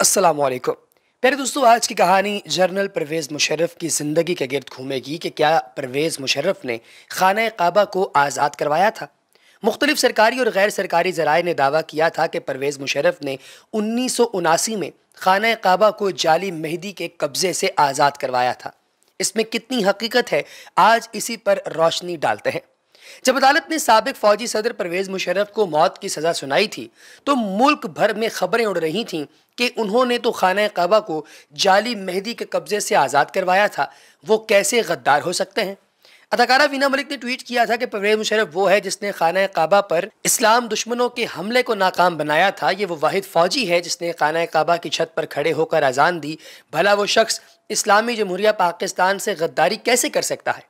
अस्सलाम वालेकुम प्यारे दोस्तों आज की कहानी जनरल परवेज़ मुशर्रफ की ज़िंदगी के गिरद घूमेगी कि क्या परवेज़ मुशर्रफ ने खाना काबा को आज़ाद करवाया था मुख्तलिफ सरकारी और गैर सरकारी जराए ने दावा किया था कि परवेज़ मुशर्रफ ने उन्नीस सौ उनासी में खाना काबा को जाली मेहदी के कब्ज़े से आज़ाद करवाया था इसमें कितनी हकीकत है आज इसी पर रोशनी डालते हैं जब अदालत ने सबक फौजी सदर परवेज मुशरफ को मौत की सज़ा सुनाई थी तो मुल्क भर में खबरें उड़ रही थीं कि उन्होंने तो खाना कबा को जाली मेहदी के कब्ज़े से आज़ाद करवाया था वो कैसे गद्दार हो सकते हैं अदाकारा वीना मलिक ने ट्वीट किया था कि परवेज मुशरफ वो है जिसने खाना काबा पर इस्लाम दुश्मनों के हमले को नाकाम बनाया था ये वो वाहिद फौजी है जिसने खाना काबा की छत पर खड़े होकर अजान दी भला वो शख्स इस्लामी जमहूरिया पाकिस्तान से गद्दारी कैसे कर सकता है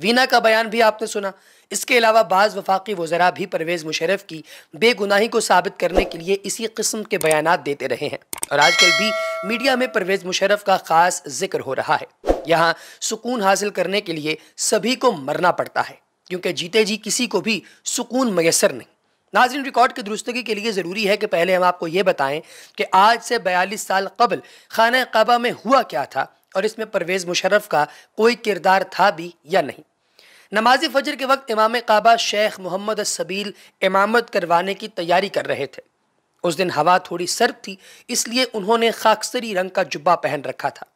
वीना का बयान भी आपने सुना इसके अलावा बाज़ वफाकी वजरा भी परवेज़ मुशरफ की बेगुनाही को साबित करने के लिए इसी कस्म के बयान देते रहे हैं और आजकल भी मीडिया में परवेज़ मुशरफ का ख़ास जिक्र हो रहा है यहाँ सुकून हासिल करने के लिए सभी को मरना पड़ता है क्योंकि जीते जी किसी को भी सुकून मैसर नहीं नाजरन रिकॉर्ड की दुरुस्तगी के लिए ज़रूरी है कि पहले हम आपको ये बताएं कि आज से बयालीस साल कबल खाना कबा में हुआ क्या था और इसमें परवेज़ मुशरफ का कोई किरदार था भी या नहीं नमाज फजर के वक्त इमाम काबा शेख मोहम्मद सबील इमामत करवाने की तैयारी कर रहे थे उस दिन हवा थोड़ी सर्द थी इसलिए उन्होंने खाकसरी रंग का जुब्बा पहन रखा था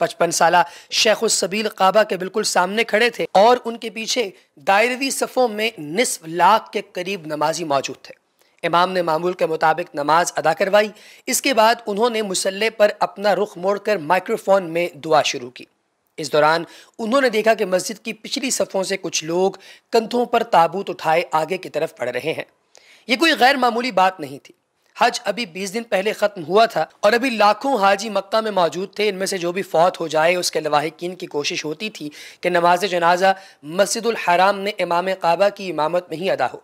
पचपन साल शेख सबील काबा के बिल्कुल सामने खड़े थे और उनके पीछे दायरवी सफ़ों में निसफ लाख के करीब नमाजी मौजूद थे इमाम ने मामूल के मुताबिक नमाज अदा करवाई इसके बाद उन्होंने मुसल्ले पर अपना रुख मोड़कर माइक्रोफोन में दुआ शुरू की इस दौरान उन्होंने देखा कि मस्जिद की पिछली सफ़ों से कुछ लोग कंधों पर ताबूत उठाए आगे की तरफ पढ़ रहे हैं ये कोई गैर मामूली बात नहीं थी हज अभी बीस दिन पहले ख़त्म हुआ था और अभी लाखों हाजी मक्का में मौजूद थे इनमें से जो भी फौत हो जाए उसके लवाहकिन की कोशिश होती थी कि नमाज जनाजा मस्जिद हराम में इमाम काबा की इमामत में ही अदा हो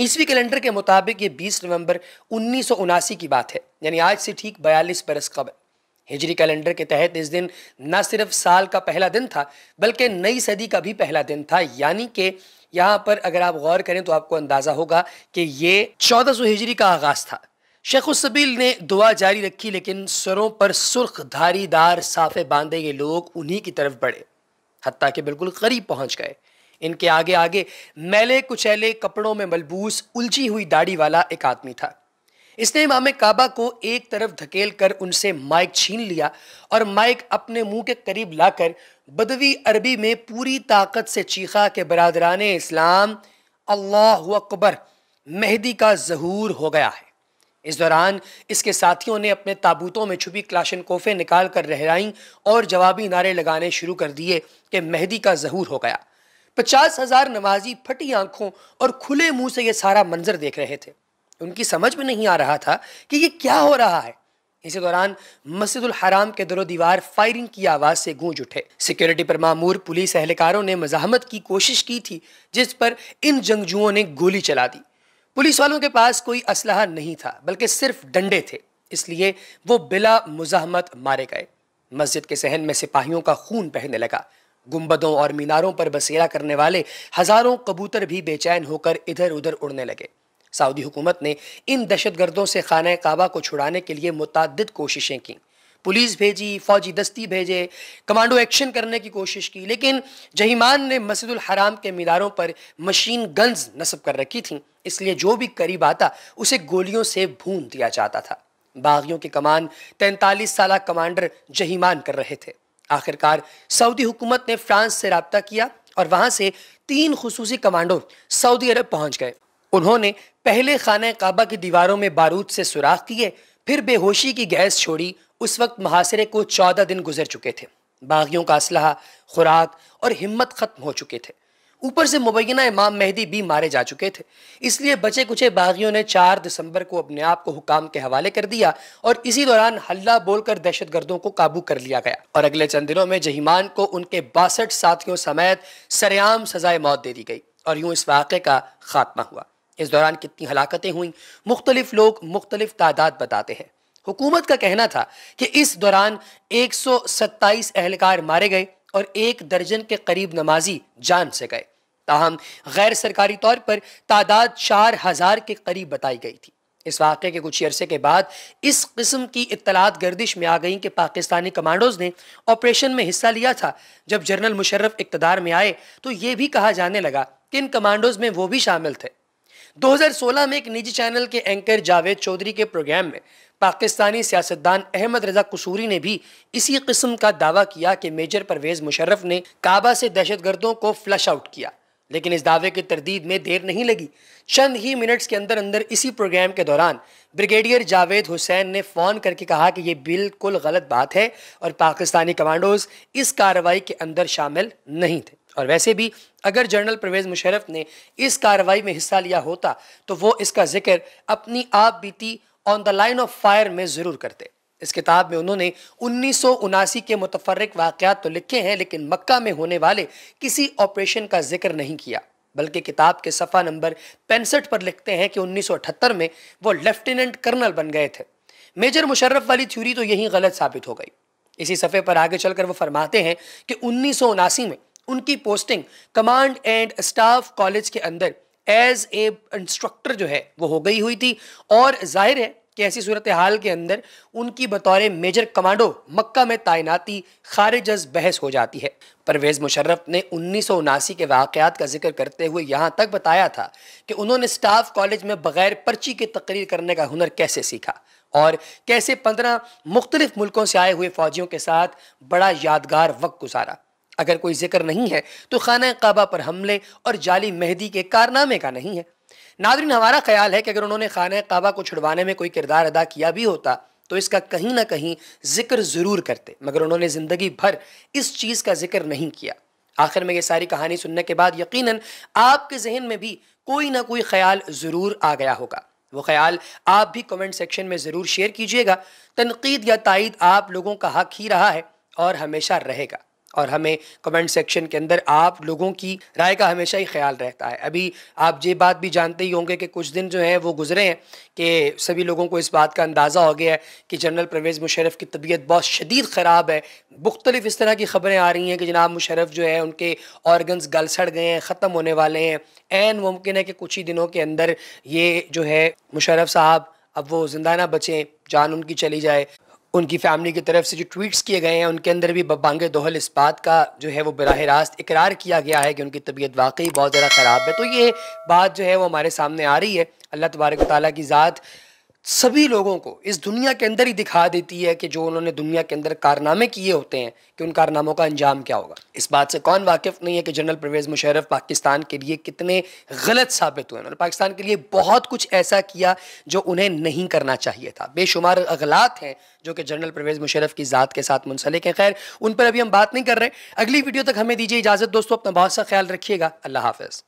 ईसवी कैलेंडर के मुताबिक ये 20 नवंबर उन्नीस की बात है यानी आज से ठीक बयालीस बरस कबल हिजरी कैलेंडर के तहत इस दिन न सिर्फ साल का पहला दिन था बल्कि नई सदी का भी पहला दिन था यानी कि यहाँ पर अगर आप गौर करें तो आपको अंदाज़ा होगा कि ये चौदह सौ हिजरी का आगाज़ था शेख उसबील ने दुआ जारी रखी लेकिन सरों पर सुर्ख धारीदार साफे बांधे ये लोग उन्हीं की तरफ बढ़े हती कि बिल्कुल करीब पहुँच गए इनके आगे आगे मैले कुचैले कपड़ों में मलबूस उलझी हुई दाढ़ी वाला एक आदमी था इसने इमाम काबा को एक तरफ धकेल कर उनसे माइक छीन लिया और माइक अपने मुंह के करीब लाकर बदवी अरबी में पूरी ताकत से चीखा के बरदरान इस्लाम अल्लाह अकबर मेहदी का जहूर हो गया है इस दौरान इसके साथियों ने अपने ताबूतों में छुपी क्लाशन कोफे निकाल कर रहराई और जवाबी नारे लगाने शुरू कर दिए कि मेहदी का जहूर हो गया पचास हजार नमाजी फटी आंखों और खुले मुंह से ये सारा मंजर देख रहे थे उनकी समझ में नहीं आ रहा था कि ये क्या हो रहा है इसी दौरान मस्जिद हराम के दरो दीवार फायरिंग की आवाज़ से गूंज उठे सिक्योरिटी पर मामूर पुलिस एहलकारों ने मजामत की कोशिश की थी जिस पर इन जंगजुओं ने गोली चला दी पुलिस वालों के पास कोई असलाह नहीं था बल्कि सिर्फ डंडे थे इसलिए वो बिला मुजाहमत मारे गए मस्जिद के सहन में सिपाहियों का खून बहने लगा गुम्बदों और मीनारों पर बसेरा करने वाले हज़ारों कबूतर भी बेचैन होकर इधर उधर उड़ने लगे सऊदी हुकूमत ने इन दहशत गर्दों से खाना काबा को छुड़ाने के लिए मुतद कोशिशें की पुलिस भेजी फौजी दस्ती भेजे कमांडो एक्शन करने की कोशिश की लेकिन जहीमान ने मस्जिद हराम के मीनारों पर मशीन गन्स नस्ब कर रखी थीं इसलिए जो भी करीब आता उसे गोलियों से भून दिया जाता था बागियों के कमान तैंतालीस साल कमांडर जहीमान कर रहे थे आखिरकार सऊदी हुकूमत ने फ्रांस से रबता किया और वहाँ से तीन खसूसी कमांडो सऊदी अरब पहुँच गए उन्होंने पहले खान काबा की दीवारों में बारूद से सुराख किए फिर बेहोशी की गैस छोड़ी उस वक्त महासरे को चौदह दिन गुजर चुके थे बागियों का असलाह खुराक और हिम्मत ख़त्म हो चुके थे ऊपर से मुबैना इमाम मेहदी भी मारे जा चुके थे इसलिए बचे कुचे बागियों ने 4 दिसंबर को अपने आप को हुकाम के हवाले कर दिया और इसी दौरान हल्ला बोलकर दहशतगर्दों को काबू कर लिया गया और अगले चंद दिनों में जहीमान को उनके बासठ साथियों समेत सरेआम सजाए मौत दे दी गई और यूं इस वाक़े का खात्मा हुआ इस दौरान कितनी हलाकतें हुई मुख्तलिफ लोग मुख्तलिफ तादाद बताते हैं हुकूमत का कहना था कि इस दौरान एक सौ सत्ताईस एहलकार मारे गए और एक दर्जन के करीब नमाजी जान से गए ताहम गैर सरकारी तौर पर तादाद चार हज़ार के करीब बताई गई थी इस वाक़े के कुछ अरसे के बाद इस किस्म की इतलात गर्दिश में आ गई कि पाकिस्तानी कमांडोज ने ऑपरेशन में हिस्सा लिया था जब जनरल मुशर्रफ इकतदार में आए तो ये भी कहा जाने लगा कि इन कमांडोज में वो भी शामिल थे 2016 में एक निजी चैनल के एंकर जावेद चौधरी के प्रोग्राम में पाकिस्तानी सियासतदान अहमद रजा कसूरी ने भी इसी किस्म का दावा किया कि मेजर परवेज़ मुशर्रफ ने काबा से दहशत गर्दों को फ्लश आउट किया लेकिन इस दावे की तरदीद में देर नहीं लगी चंद ही मिनट्स के अंदर अंदर इसी प्रोग्राम के दौरान ब्रिगेडियर जावेद हुसैन ने फ़ोन करके कहा कि ये बिल्कुल गलत बात है और पाकिस्तानी कमांडोज़ इस कार्रवाई के अंदर शामिल नहीं थे और वैसे भी अगर जनरल परवेज़ मुशरफ ने इस कार्रवाई में हिस्सा लिया होता तो वो इसका जिक्र अपनी आप बीती on the line of fire में ज़रूर करते इस किताब में उन्होंने उन्नीस के मुतफरक वाक़ात तो लिखे हैं लेकिन मक्का में होने वाले किसी ऑपरेशन का जिक्र नहीं किया बल्कि किताब के सफ़ा नंबर पैंसठ पर लिखते हैं कि उन्नीस में वो लेफ्टिनेंट कर्नल बन गए थे मेजर मुशर्रफ वाली थ्यूरी तो यही गलत साबित हो गई इसी सफ़े पर आगे चलकर वो फरमाते हैं कि उन्नीस में उनकी posting command and staff college के अंदर एज ए इंस्ट्रक्टर जो है वो हो गई हुई थी और जाहिर है कि ऐसी सूरत हाल के अंदर उनकी बतौर मेजर कमांडो मक्का में तैनाती खारिज बहस हो जाती है परवेज़ मुशर्रफ ने उन्नीस सौ उनासी के वाक़ात का जिक्र करते हुए यहाँ तक बताया था कि उन्होंने स्टाफ कॉलेज में बग़ैर पर्ची की तकरीर करने का हुनर कैसे सीखा और कैसे पंद्रह मुख्तलिफ़ मुल्कों से आए हुए फ़ौजियों के साथ बड़ा यादगार वक्त गुजारा अगर कोई जिक्र नहीं है तो खाना काबा पर हमले और जाली मेहदी के कारनामे का नहीं है नादरीन हमारा ख्याल है कि अगर उन्होंने खाना कहबा को छुड़वाने में कोई किरदार अदा किया भी होता तो इसका कहीं ना कहीं जिक्र ज़रूर करते मगर उन्होंने ज़िंदगी भर इस चीज़ का जिक्र नहीं किया आखिर में ये सारी कहानी सुनने के बाद यकीन आपके जहन में भी कोई ना कोई ख्याल ज़रूर आ गया होगा वो ख्याल आप भी कमेंट सेक्शन में ज़रूर शेयर कीजिएगा तनकीद या तइद आप लोगों का हक ही रहा है और हमेशा रहेगा और हमें कमेंट सेक्शन के अंदर आप लोगों की राय का हमेशा ही ख्याल रहता है अभी आप ये बात भी जानते ही होंगे कि कुछ दिन जो है वो गुजरे हैं कि सभी लोगों को इस बात का अंदाज़ा हो गया है कि जनरल परवेज़ मुशरफ की तबीयत बहुत शदीद ख़राब है मुख्तलिफ इस तरह की खबरें आ रही हैं कि जनाब मुशरफ जो है उनके ऑर्गन्स गल सड़ गए हैं ख़त्म होने वाले हैं एन मुमकिन है कि कुछ ही दिनों के अंदर ये जो है मुशरफ साहब अब वो जिंदा ना बचें जान उनकी चली जाए उनकी फैमिली की तरफ से जो ट्वीट्स किए गए हैं उनके अंदर भी बबांगे दोहल इस बात का जो है वो बरह रास्त इकरार किया गया है कि उनकी तबीयत वाकई बहुत ज़्यादा ख़राब है तो ये बात जो है वो हमारे सामने आ रही है अल्लाह तबारक ताली की ज़ात सभी लोगों को इस दुनिया के अंदर ही दिखा देती है कि जो उन्होंने दुनिया के अंदर कारनामे किए होते हैं कि उन कारनामों का अंजाम क्या होगा इस बात से कौन वाकिफ नहीं है कि जनरल परवेज़ मुशरफ पाकिस्तान के लिए कितने गलत साबित हुए उन्होंने पाकिस्तान के लिए बहुत कुछ ऐसा किया जो उन्हें नहीं करना चाहिए था बेशुमार अगलात हैं जो कि जनरल परवेज़ मुशरफ की ज़ात के साथ मुंसलिक हैं खैर उन पर अभी हम बात नहीं कर रहे अगली वीडियो तक हमें दीजिए इजाज़त दोस्तों अपना बहुत सा ख्याल रखिएगा अल्लाह हाफिज़